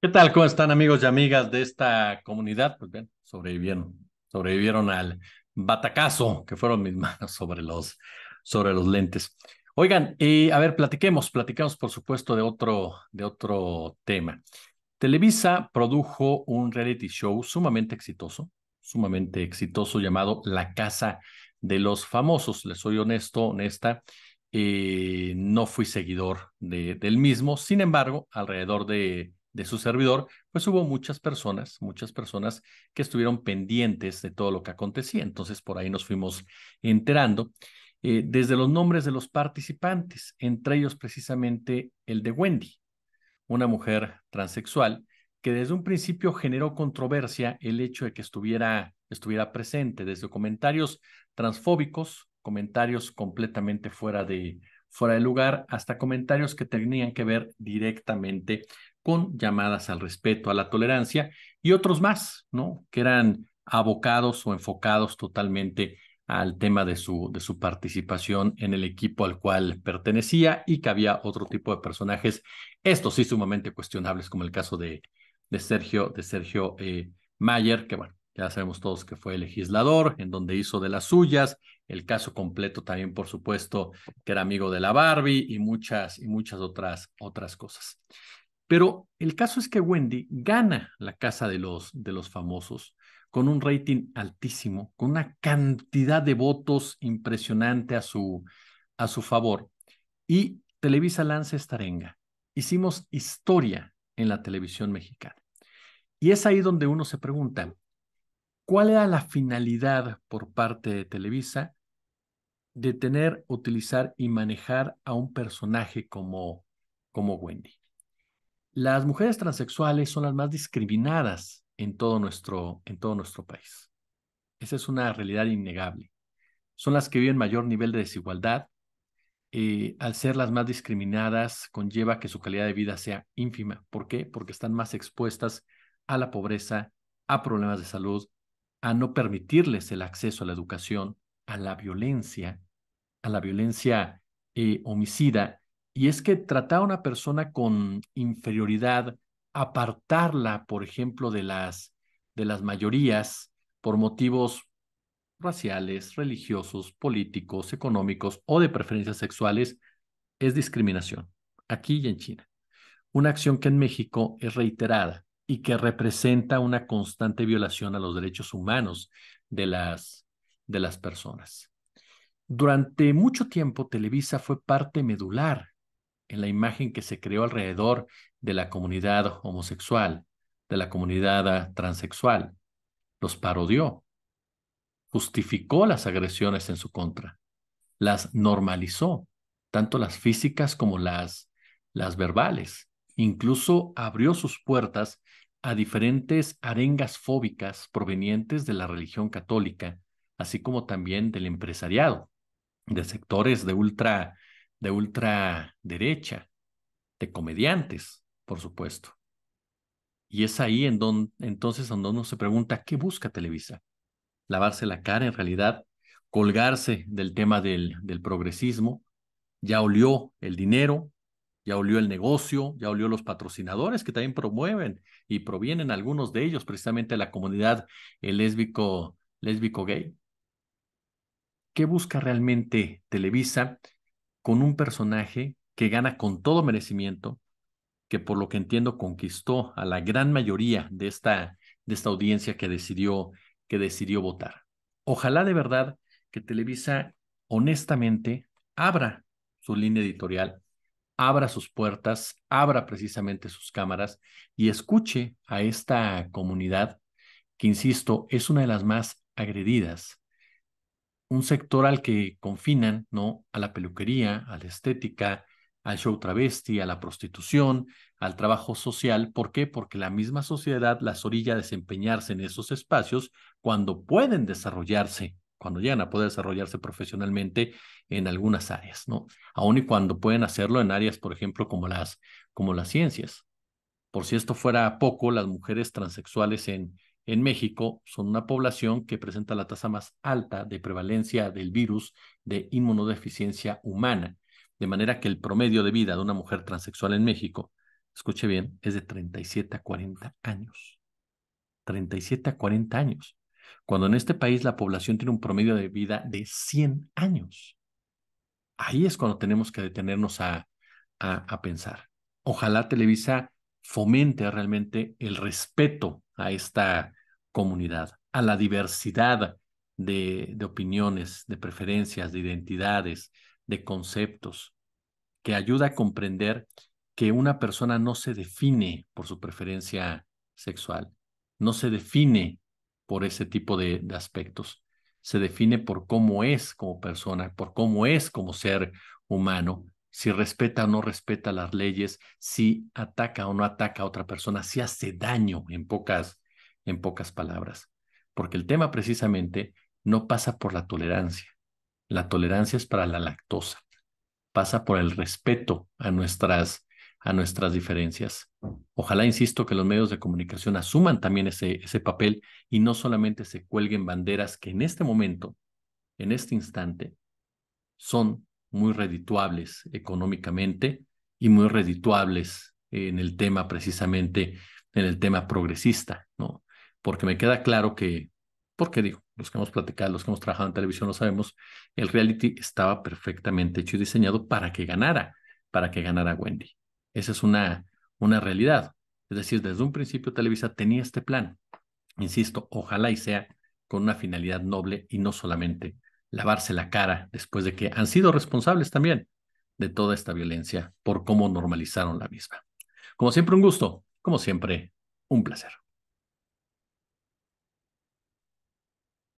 ¿Qué tal? ¿Cómo están amigos y amigas de esta comunidad? Pues bien, sobrevivieron, sobrevivieron al batacazo que fueron mis manos sobre los, sobre los lentes. Oigan, y eh, a ver, platiquemos, platicamos por supuesto de otro, de otro tema. Televisa produjo un reality show sumamente exitoso, sumamente exitoso llamado La Casa de los Famosos. Les soy honesto, honesta, eh, no fui seguidor del mismo, sin embargo, alrededor de de su servidor, pues hubo muchas personas, muchas personas que estuvieron pendientes de todo lo que acontecía. Entonces por ahí nos fuimos enterando eh, desde los nombres de los participantes, entre ellos precisamente el de Wendy, una mujer transexual que desde un principio generó controversia el hecho de que estuviera, estuviera presente, desde comentarios transfóbicos, comentarios completamente fuera de, fuera de lugar, hasta comentarios que tenían que ver directamente con llamadas al respeto, a la tolerancia y otros más, ¿no? Que eran abocados o enfocados totalmente al tema de su, de su participación en el equipo al cual pertenecía y que había otro tipo de personajes, estos sí sumamente cuestionables, como el caso de, de Sergio, de Sergio eh, Mayer, que bueno, ya sabemos todos que fue legislador, en donde hizo de las suyas, el caso completo también, por supuesto, que era amigo de la Barbie y muchas, y muchas otras, otras cosas. Pero el caso es que Wendy gana la casa de los, de los famosos con un rating altísimo, con una cantidad de votos impresionante a su, a su favor. Y Televisa lanza esta arenga. Hicimos historia en la televisión mexicana. Y es ahí donde uno se pregunta, ¿cuál era la finalidad por parte de Televisa de tener, utilizar y manejar a un personaje como, como Wendy? Las mujeres transexuales son las más discriminadas en todo nuestro, en todo nuestro país. Esa es una realidad innegable. Son las que viven mayor nivel de desigualdad. Eh, al ser las más discriminadas, conlleva que su calidad de vida sea ínfima. ¿Por qué? Porque están más expuestas a la pobreza, a problemas de salud, a no permitirles el acceso a la educación, a la violencia, a la violencia eh, homicida y es que tratar a una persona con inferioridad, apartarla, por ejemplo, de las, de las mayorías por motivos raciales, religiosos, políticos, económicos o de preferencias sexuales, es discriminación, aquí y en China. Una acción que en México es reiterada y que representa una constante violación a los derechos humanos de las, de las personas. Durante mucho tiempo, Televisa fue parte medular en la imagen que se creó alrededor de la comunidad homosexual, de la comunidad ah, transexual. Los parodió, justificó las agresiones en su contra, las normalizó, tanto las físicas como las, las verbales. Incluso abrió sus puertas a diferentes arengas fóbicas provenientes de la religión católica, así como también del empresariado, de sectores de ultra de ultraderecha, de comediantes, por supuesto. Y es ahí en donde, entonces donde uno se pregunta, ¿qué busca Televisa? Lavarse la cara, en realidad, colgarse del tema del, del progresismo. Ya olió el dinero, ya olió el negocio, ya olió los patrocinadores que también promueven y provienen algunos de ellos precisamente la comunidad lésbico, lésbico gay. ¿Qué busca realmente Televisa con un personaje que gana con todo merecimiento, que por lo que entiendo conquistó a la gran mayoría de esta, de esta audiencia que decidió, que decidió votar. Ojalá de verdad que Televisa honestamente abra su línea editorial, abra sus puertas, abra precisamente sus cámaras y escuche a esta comunidad que, insisto, es una de las más agredidas un sector al que confinan, ¿no? A la peluquería, a la estética, al show travesti, a la prostitución, al trabajo social. ¿Por qué? Porque la misma sociedad las orilla a desempeñarse en esos espacios cuando pueden desarrollarse, cuando llegan a poder desarrollarse profesionalmente en algunas áreas, ¿no? Aún y cuando pueden hacerlo en áreas, por ejemplo, como las, como las ciencias. Por si esto fuera poco, las mujeres transexuales en, en México son una población que presenta la tasa más alta de prevalencia del virus de inmunodeficiencia humana, de manera que el promedio de vida de una mujer transexual en México, escuche bien, es de 37 a 40 años. 37 a 40 años. Cuando en este país la población tiene un promedio de vida de 100 años. Ahí es cuando tenemos que detenernos a, a pensar. Ojalá Televisa fomente realmente el respeto a esta comunidad, a la diversidad de, opiniones, de preferencias, de identidades, de conceptos, que ayuda a comprender que una persona no se define por su preferencia sexual, no se define por ese tipo de, aspectos, se define por cómo es como persona, por cómo es como ser humano, si respeta o no respeta las leyes, si ataca o no ataca a otra persona, si hace daño en pocas en pocas palabras, porque el tema precisamente no pasa por la tolerancia. La tolerancia es para la lactosa, pasa por el respeto a nuestras, a nuestras diferencias. Ojalá, insisto, que los medios de comunicación asuman también ese, ese papel y no solamente se cuelguen banderas que en este momento, en este instante, son muy redituables económicamente y muy redituables en el tema precisamente, en el tema progresista, ¿no? porque me queda claro que, porque digo, los que hemos platicado, los que hemos trabajado en televisión lo sabemos, el reality estaba perfectamente hecho y diseñado para que ganara, para que ganara Wendy. Esa es una, una realidad. Es decir, desde un principio Televisa tenía este plan. Insisto, ojalá y sea con una finalidad noble y no solamente lavarse la cara después de que han sido responsables también de toda esta violencia por cómo normalizaron la misma. Como siempre, un gusto. Como siempre, un placer.